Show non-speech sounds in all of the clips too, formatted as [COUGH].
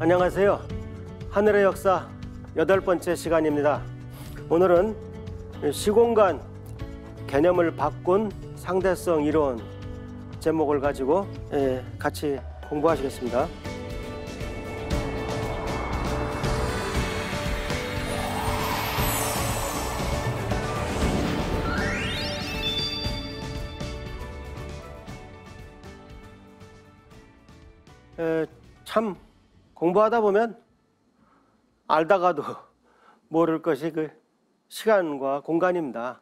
안녕하세요. 하늘의 역사 여덟 번째 시간입니다. 오늘은 시공간 개념을 바꾼 상대성 이론 제목을 가지고 예, 같이 공부하시겠습니다. 공부하다 보면 알다가도 모를 것이 그 시간과 공간입니다.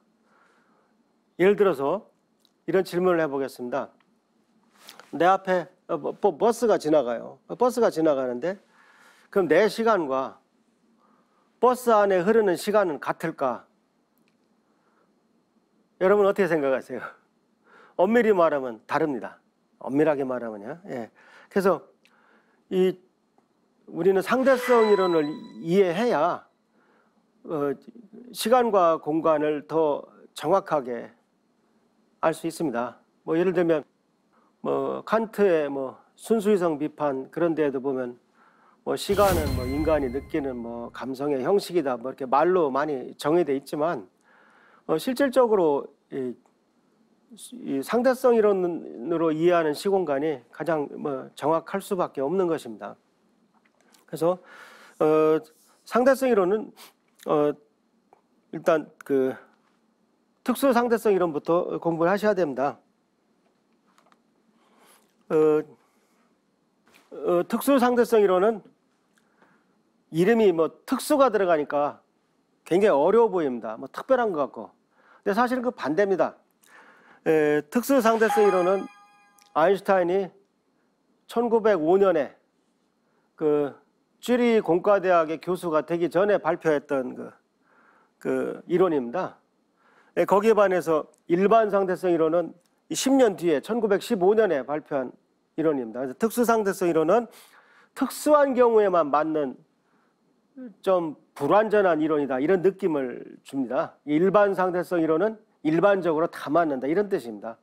예를 들어서 이런 질문을 해보겠습니다. 내 앞에 어, 뭐, 뭐, 버스가 지나가요. 버스가 지나가는데 그럼 내 시간과 버스 안에 흐르는 시간은 같을까? 여러분 어떻게 생각하세요? 엄밀히 말하면 다릅니다. 엄밀하게 말하면요. 예. 그래서 이 우리는 상대성 이론을 이해해야 어, 시간과 공간을 더 정확하게 알 수 있습니다. 뭐 예를 들면 뭐 칸트의 뭐 순수이성 비판 그런 데에도 보면 뭐 시간은 뭐 인간이 느끼는 뭐 감성의 형식이다 뭐 이렇게 말로 많이 정의돼 있지만 어, 실질적으로 이, 이 상대성 이론으로 이해하는 시공간이 가장 뭐 정확할 수밖에 없는 것입니다. 그래서 어, 상대성 이론은 어, 일단 그 특수 상대성 이론부터 공부를 하셔야 됩니다. 어, 어, 특수 상대성 이론은 이름이 뭐 특수가 들어가니까 굉장히 어려워 보입니다. 뭐 특별한 것 같고. 근데 사실은 그 반대입니다. 에, 특수 상대성 이론은 아인슈타인이 1905년에 그 쥐리 공과대학의 교수가 되기 전에 발표했던 그, 그 이론입니다. 예, 거기에 반해서 일반 상대성 이론은 10년 뒤에 1915년에 발표한 이론입니다. 그래서 특수 상대성 이론은 특수한 경우에만 맞는 좀 불완전한 이론이다 이런 느낌을 줍니다. 일반 상대성 이론은 일반적으로 다 맞는다 이런 뜻입니다.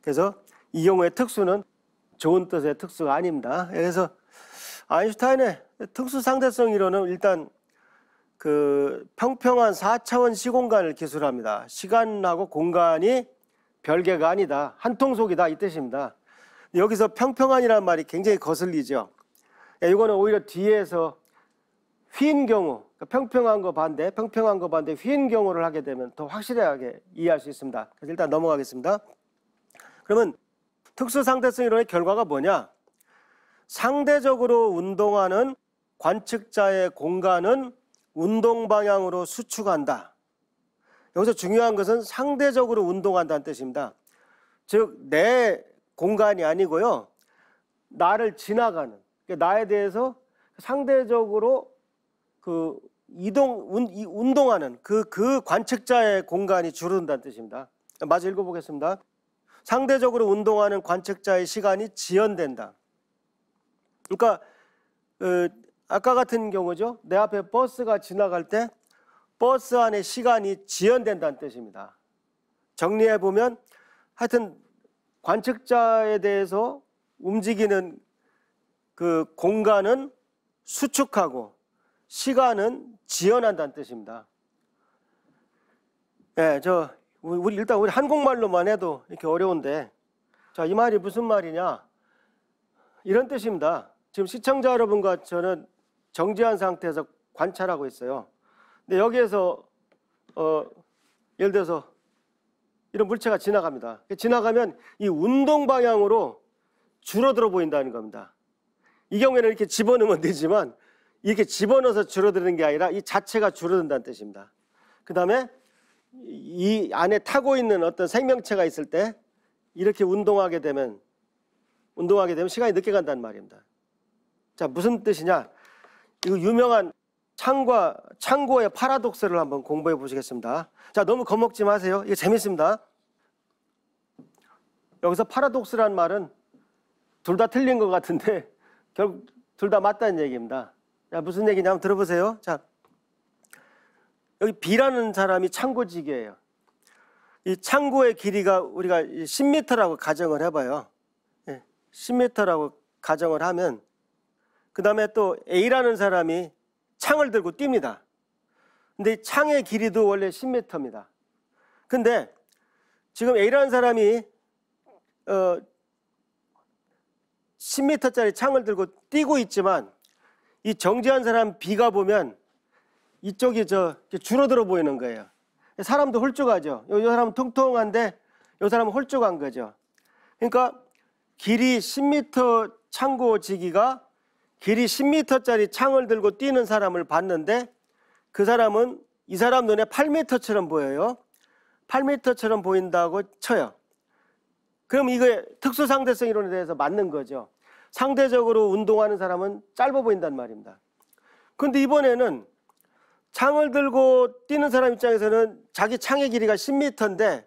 그래서 이 경우의 특수는 좋은 뜻의 특수가 아닙니다. 그래서 아인슈타인의 특수 상대성 이론은 일단 그 평평한 4차원 시공간을 기술합니다. 시간하고 공간이 별개가 아니다. 한 통속이다 이 뜻입니다. 여기서 평평한이란 말이 굉장히 거슬리죠. 예, 이거는 오히려 뒤에서 휜 경우, 그러니까 평평한 거 반대, 평평한 거 반대 휜 경우를 하게 되면 더 확실하게 이해할 수 있습니다. 그래서 일단 넘어가겠습니다. 그러면 특수상대성 이론의 결과가 뭐냐? 상대적으로 운동하는 관측자의 공간은 운동 방향으로 수축한다. 여기서 중요한 것은 상대적으로 운동한다는 뜻입니다. 즉, 내 공간이 아니고요. 나를 지나가는, 그러니까 나에 대해서 상대적으로 그 이동, 운, 동하는 그, 그 관측자의 공간이 줄어든다는 뜻입니다. 마저 읽어보겠습니다. 상대적으로 운동하는 관측자의 시간이 지연된다. 그러니까 어, 아까 같은 경우죠. 내 앞에 버스가 지나갈 때 버스 안에 시간이 지연된다는 뜻입니다. 정리해 보면 하여튼 관측자에 대해서 움직이는 그 공간은 수축하고 시간은 지연한다는 뜻입니다. 예, 네, 저 우리 일단 우리 한국말로만 해도 이렇게 어려운데 자, 이 말이 무슨 말이냐? 이런 뜻입니다. 지금 시청자 여러분과 저는 정지한 상태에서 관찰하고 있어요. 근데 여기에서 어, 예를 들어서 이런 물체가 지나갑니다. 지나가면 이 운동 방향으로 줄어들어 보인다는 겁니다. 이 경우에는 이렇게 집어넣으면 되지만 이렇게 집어넣어서 줄어드는 게 아니라 이 자체가 줄어든다는 뜻입니다. 그 다음에 이 안에 타고 있는 어떤 생명체가 있을 때 이렇게 운동하게 되면 운동하게 되면 시간이 늦게 간다는 말입니다. 자, 무슨 뜻이냐? 이거 유명한 창과 창고의 파라독스를 한번 공부해 보시겠습니다. 자, 너무 겁먹지 마세요. 이게 재밌습니다. 여기서 파라독스란 말은 둘 다 틀린 것 같은데 [LAUGHS] 결국 둘 다 맞다는 얘기입니다. 자, 무슨 얘기냐 한번 들어보세요. 자, 여기 B라는 사람이 창고지이에요이 창고의 길이가 우리가 10m라고 가정을 해봐요. 10m라고 예, 가정을 하면 그 다음에 또 A라는 사람이 창을 들고 뜁니다. 근데 창의 길이도 원래 10m입니다. 근데 지금 A라는 사람이 어 10m짜리 창을 들고 뛰고 있지만 이 정지한 사람 B가 보면 이쪽이 저 줄어들어 보이는 거예요. 사람도 홀쭉하죠. 이 사람은 통통한데 이 사람은 홀쭉한 거죠. 그러니까 길이 10m 창고 지기가 길이 10m짜리 창을 들고 뛰는 사람을 봤는데 그 사람은 이 사람 눈에 8m처럼 보여요. 8m처럼 보인다고 쳐요. 그럼 이게 특수상대성 이론에 대해서 맞는 거죠. 상대적으로 운동하는 사람은 짧아 보인단 말입니다. 근데 이번에는 창을 들고 뛰는 사람 입장에서는 자기 창의 길이가 10m인데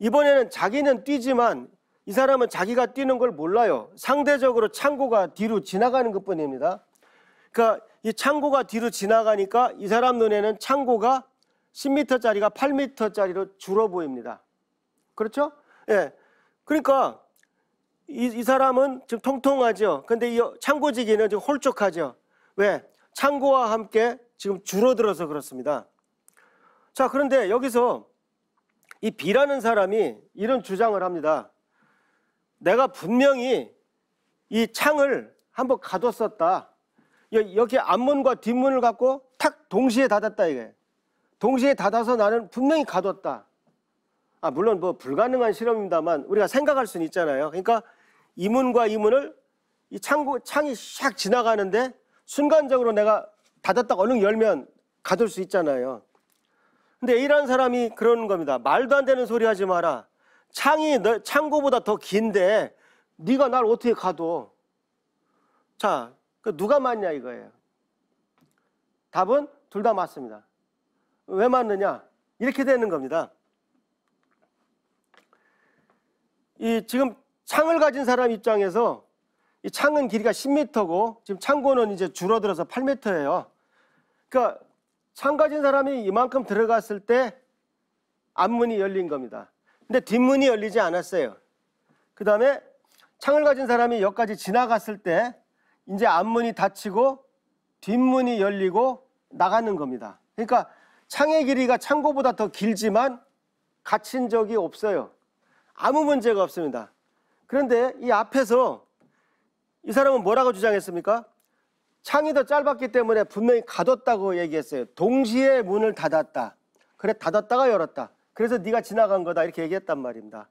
이번에는 자기는 뛰지만 이 사람은 자기가 뛰는 걸 몰라요. 상대적으로 창고가 뒤로 지나가는 것 뿐입니다. 그러니까 이 창고가 뒤로 지나가니까 이 사람 눈에는 창고가 10m짜리가 8m짜리로 줄어 보입니다. 그렇죠? 예. 그러니까 이, 이 사람은 지금 통통하죠. 근데 이 창고지기는 지금 홀쭉하죠. 왜? 창고와 함께 지금 줄어들어서 그렇습니다. 자, 그런데 여기서 이 B라는 사람이 이런 주장을 합니다. 내가 분명히 이 창을 한번 가뒀었다. 여기 앞문과 뒷문을 갖고 탁 동시에 닫았다 이게. 동시에 닫아서 나는 분명히 가뒀다. 아, 물론 뭐 불가능한 실험입니다만 우리가 생각할 수는 있잖아요. 그러니까 이문과 이문을 이 창고, 창이 샥 지나가는데 순간적으로 내가 닫았다 얼른 열면 가둘 수 있잖아요. 근데 A라는 사람이 그러는 겁니다. 말도 안 되는 소리 하지 마라. 창이 널, 창고보다 더 긴데 네가 날 어떻게 가둬? 자, 그 누가 맞냐 이거예요. 답은 둘 다 맞습니다. 왜 맞느냐? 이렇게 되는 겁니다. 이 지금 창을 가진 사람 입장에서 이 창은 길이가 10m고 지금 창고는 이제 줄어들어서 8m예요. 그러니까 창 가진 사람이 이만큼 들어갔을 때 앞문이 열린 겁니다. 근데 뒷문이 열리지 않았어요. 그 다음에 창을 가진 사람이 여기까지 지나갔을 때 이제 앞문이 닫히고 뒷문이 열리고 나가는 겁니다. 그러니까 창의 길이가 창고보다 더 길지만 갇힌 적이 없어요. 아무 문제가 없습니다. 그런데 이 앞에서 이 사람은 뭐라고 주장했습니까? 창이 더 짧았기 때문에 분명히 가뒀다고 얘기했어요. 동시에 문을 닫았다. 그래, 닫았다가 열었다. 그래서 네가 지나간 거다 이렇게 얘기했단 말입니다.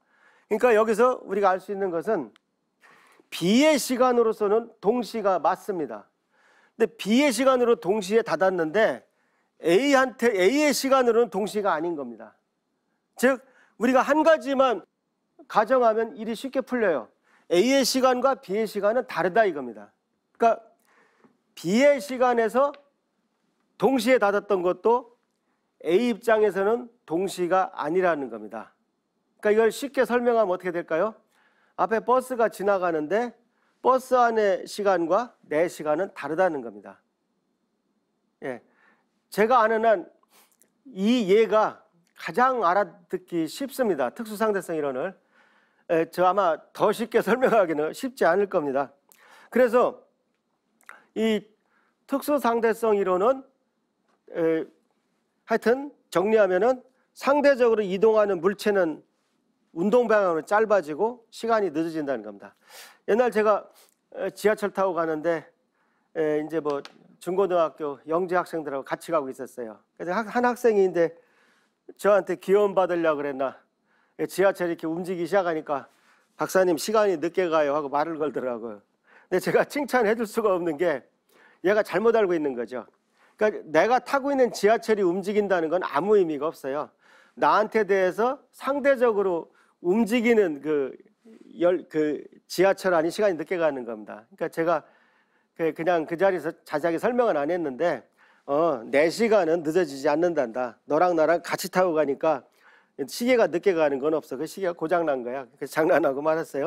그러니까 여기서 우리가 알 수 있는 것은 비의 시간으로서는 동시가 맞습니다. 근데 B의 시간으로 동시에 닫았는데 A한테 A의 시간으로는 동시가 아닌 겁니다. 즉 우리가 한 가지만 가정하면 일이 쉽게 풀려요. A의 시간과 B의 시간은 다르다 이겁니다. 그러니까 B의 시간에서 동시에 닫았던 것도 A 입장에서는 동시가 아니라는 겁니다. 그러니까 이걸 쉽게 설명하면 어떻게 될까요? 앞에 버스가 지나가는데 버스 안의 시간과 내 시간은 다르다는 겁니다. 예. 제가 아는 한 이 예가 가장 알아듣기 쉽습니다. 특수상대성 이론을. 예, 저 아마 더 쉽게 [LAUGHS] 설명하기는 쉽지 않을 겁니다. 그래서 이 특수상대성 이론은 예, 하여튼 정리하면은 상대적으로 이동하는 물체는 운동 방향으로 짧아지고 시간이 늦어진다는 겁니다. 옛날 제가 지하철 타고 가는데 이제 뭐 중고등학교 영재 학생들하고 같이 가고 있었어요. 그래서 한 학생인데 저한테 기원 받으려 고 그랬나 지하철 이 이렇게 움직이기 시작하니까 박사님 시간이 늦게 가요 하고 말을 걸더라고요. 근데 제가 칭찬해 줄 수가 없는 게 얘가 잘못 알고 있는 거죠. 그러니까 내가 타고 있는 지하철이 움직인다는 건 아무 의미가 없어요. 나한테 대해서 상대적으로 움직이는 그, 열, 그 지하철 안이 시간이 늦게 가는 겁니다. 그러니까 제가 그 그냥 그그 자리에서 자세하게 설명은 안 했는데, 어, 내 시간은 늦어지지 않는단다. 너랑 나랑 같이 타고 가니까 시계가 늦게 가는 건 없어. 그 시계가 고장난 거야. 그래서 장난하고 말았어요.